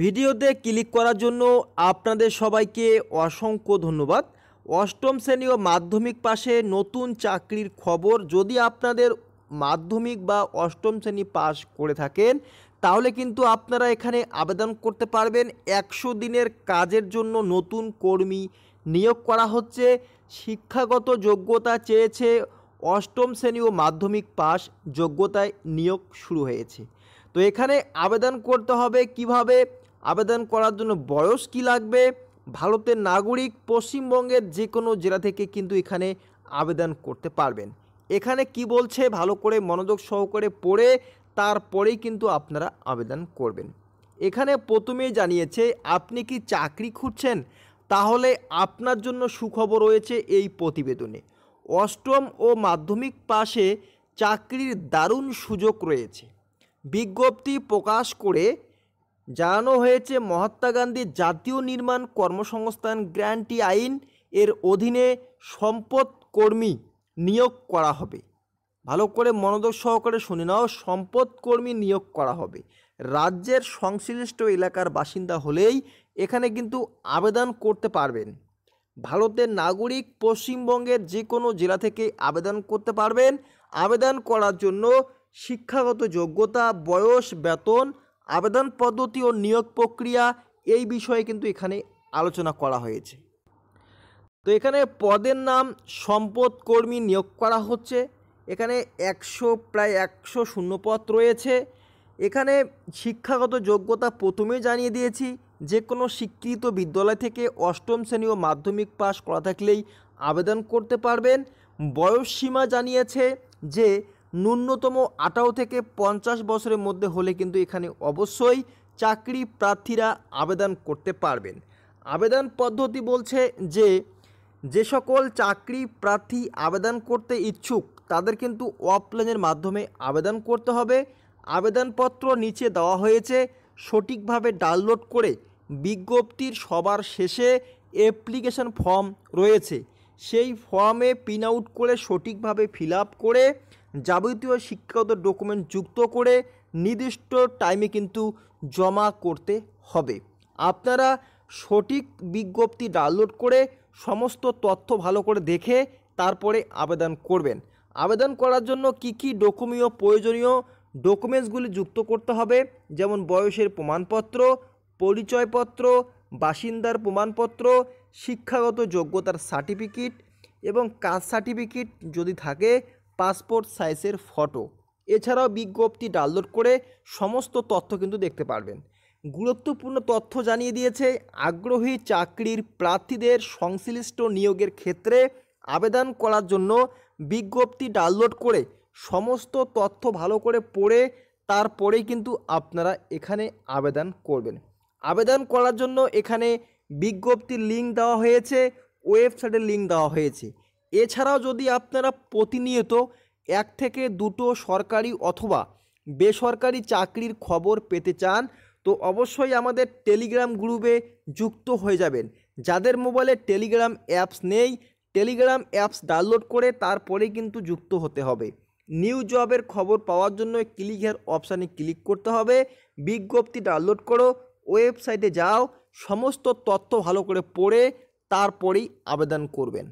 ভিডিওতে ক্লিক করার জন্য আপনাদের সবাইকে অসংখ্য ধন্যবাদ অষ্টম শ্রেণী ও মাধ্যমিক পাশে নতুন চাকরির খবর যদি আপনাদের মাধ্যমিক বা অষ্টম শ্রেণী পাস করে থাকেন তাহলে কিন্তু আপনারা এখানে আবেদন করতে পারবেন একশো দিনের কাজের জন্য নতুন কর্মী নিয়োগ করা হচ্ছে শিক্ষাগত যোগ্যতা চেয়েছে অষ্টম শ্রেণী ও মাধ্যমিক পাস যোগ্যতায় নিয়োগ শুরু হয়েছে তো এখানে আবেদন করতে হবে কিভাবে আবেদন করার জন্য বয়স কি লাগবে ভারতের নাগরিক পশ্চিমবঙ্গের যে কোনো জেলা থেকে কিন্তু এখানে আবেদন করতে পারবেন এখানে কি বলছে ভালো করে মনোযোগ সহকারে পড়ে তারপরেই কিন্তু আপনারা আবেদন করবেন এখানে প্রথমেই জানিয়েছে আপনি কি চাকরি খুঁজছেন তাহলে আপনার জন্য সুখবর রয়েছে এই প্রতিবেদনে অষ্টম ও মাধ্যমিক পাশে চাকরির দারুণ সুযোগ রয়েছে বিজ্ঞপ্তি প্রকাশ করে জানানো হয়েছে মহাত্মা গান্ধী জাতীয় নির্মাণ কর্মসংস্থান গ্যারান্টি আইন এর অধীনে সম্পদ কর্মী নিয়োগ করা হবে ভালো করে মনোযোগ সহকারে শুনে নাও সম্পদ কর্মী নিয়োগ করা হবে রাজ্যের সংশ্লিষ্ট এলাকার বাসিন্দা হলেই এখানে কিন্তু আবেদন করতে পারবেন ভারতের নাগরিক পশ্চিমবঙ্গের যে কোনো জেলা থেকে আবেদন করতে পারবেন আবেদন করার জন্য শিক্ষাগত যোগ্যতা বয়স বেতন আবেদন পদ্ধতি ও নিয়োগ প্রক্রিয়া এই বিষয়ে কিন্তু এখানে আলোচনা করা হয়েছে তো এখানে পদের নাম সম্পদ কর্মী নিয়োগ করা হচ্ছে এখানে একশো প্রায় একশো শূন্যপদ রয়েছে এখানে শিক্ষাগত যোগ্যতা প্রথমেই জানিয়ে দিয়েছি যে কোনো স্বীকৃত বিদ্যালয় থেকে অষ্টম শ্রেণী ও মাধ্যমিক পাশ করা থাকলেই আবেদন করতে পারবেন বয়স সীমা জানিয়েছে যে ন্যূনতম আঠারো থেকে পঞ্চাশ বছরের মধ্যে হলে কিন্তু এখানে অবশ্যই চাকরি প্রার্থীরা আবেদন করতে পারবেন আবেদন পদ্ধতি বলছে যে যে সকল চাকরি প্রার্থী আবেদন করতে ইচ্ছুক তাদের কিন্তু অফলাইনের মাধ্যমে আবেদন করতে হবে আবেদনপত্র নিচে দেওয়া হয়েছে সঠিকভাবে ডাউনলোড করে বিজ্ঞপ্তির সবার শেষে অ্যাপ্লিকেশন ফর্ম রয়েছে সেই ফর্মে পিন আউট করে সঠিকভাবে ফিল আপ করে যাবতীয় শিক্ষাগত ডকুমেন্ট যুক্ত করে নির্দিষ্ট টাইমে কিন্তু জমা করতে হবে আপনারা সঠিক বিজ্ঞপ্তি ডাউনলোড করে সমস্ত তথ্য ভালো করে দেখে তারপরে আবেদন করবেন আবেদন করার জন্য কি কি ডকুমেন্ট প্রয়োজনীয় ডকুমেন্টসগুলি যুক্ত করতে হবে যেমন বয়সের প্রমাণপত্র পরিচয়পত্র বাসিন্দার প্রমাণপত্র শিক্ষাগত যোগ্যতার সার্টিফিকেট এবং কাজ সার্টিফিকেট যদি থাকে পাসপোর্ট সাইজের ফটো এছাড়াও বিজ্ঞপ্তি ডাউনলোড করে সমস্ত তথ্য কিন্তু দেখতে পারবেন গুরুত্বপূর্ণ তথ্য জানিয়ে দিয়েছে আগ্রহী চাকরির প্রার্থীদের সংশ্লিষ্ট নিয়োগের ক্ষেত্রে আবেদন করার জন্য বিজ্ঞপ্তি ডাউনলোড করে সমস্ত তথ্য ভালো করে পড়ে তারপরে কিন্তু আপনারা এখানে আবেদন করবেন আবেদন করার জন্য এখানে বিজ্ঞপ্তির লিঙ্ক দেওয়া হয়েছে ওয়েবসাইটের লিঙ্ক দেওয়া হয়েছে এছাড়াও যদি আপনারা প্রতিনিয়ত এক থেকে দুটো সরকারি অথবা বেসরকারি চাকরির খবর পেতে চান তো অবশ্যই আমাদের টেলিগ্রাম গ্রুপে যুক্ত হয়ে যাবেন যাদের মোবাইলে টেলিগ্রাম অ্যাপস নেই টেলিগ্রাম অ্যাপস ডাউনলোড করে তারপরে কিন্তু যুক্ত হতে হবে নিউ জবের খবর পাওয়ার জন্য ক্লিক হেয়ার অপশানে ক্লিক করতে হবে বিজ্ঞপ্তি ডাউনলোড করো ওয়েবসাইটে যাও সমস্ত তথ্য ভালো করে পড়ে তারপরেই আবেদন করবেন